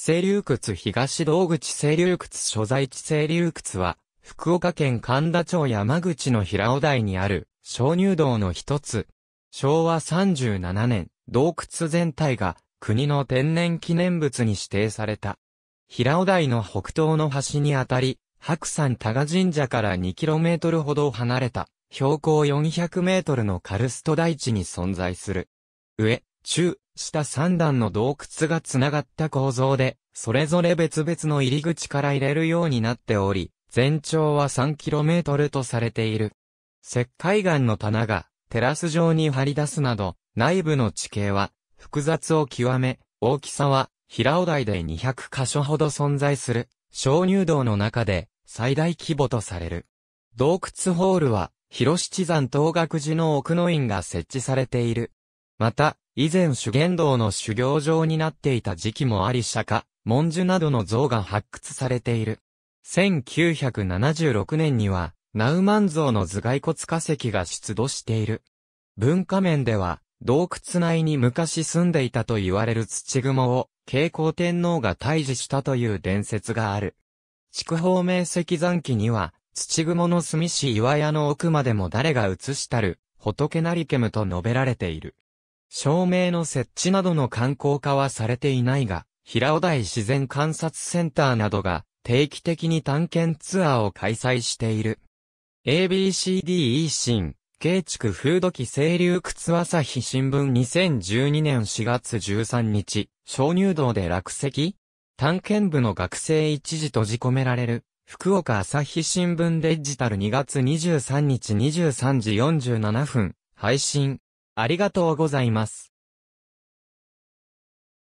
清流窟東道口清流窟所在地清流窟は、福岡県神田町山口の平尾台にある、鍾乳洞の一つ。昭和37年、洞窟全体が国の天然記念物に指定された。平尾台の北東の端にあたり、白山多賀神社から 2km ほど離れた、標高 400m のカルスト台地に存在する。上、中、下三3段の洞窟が繋がった構造で、それぞれ別々の入り口から入れるようになっており、全長は 3km とされている。石灰岩の棚がテラス状に張り出すなど、内部の地形は複雑を極め、大きさは平尾台で200箇所ほど存在する、鍾乳洞の中で最大規模とされる。洞窟ホールは、広七山東岳寺の奥の院が設置されている。また、以前修験道の修行場になっていた時期もあり釈迦、文殊などの像が発掘されている。1976年には、ナウマン像の頭蓋骨化石が出土している。文化面では、洞窟内に昔住んでいたと言われる土雲を、慶光天皇が退治したという伝説がある。筑豊明石山記には、土雲の住みし岩屋の奥までも誰が移したる、仏なりけむと述べられている。照明の設置などの観光化はされていないが、平尾台自然観察センターなどが定期的に探検ツアーを開催している。ABCD e 新、慶築風土記清流靴朝日新聞2012年4月13日、鍾乳洞で落石探検部の学生一時閉じ込められる。福岡朝日新聞デジタル2月23日23時47分、配信。ありがとうございます。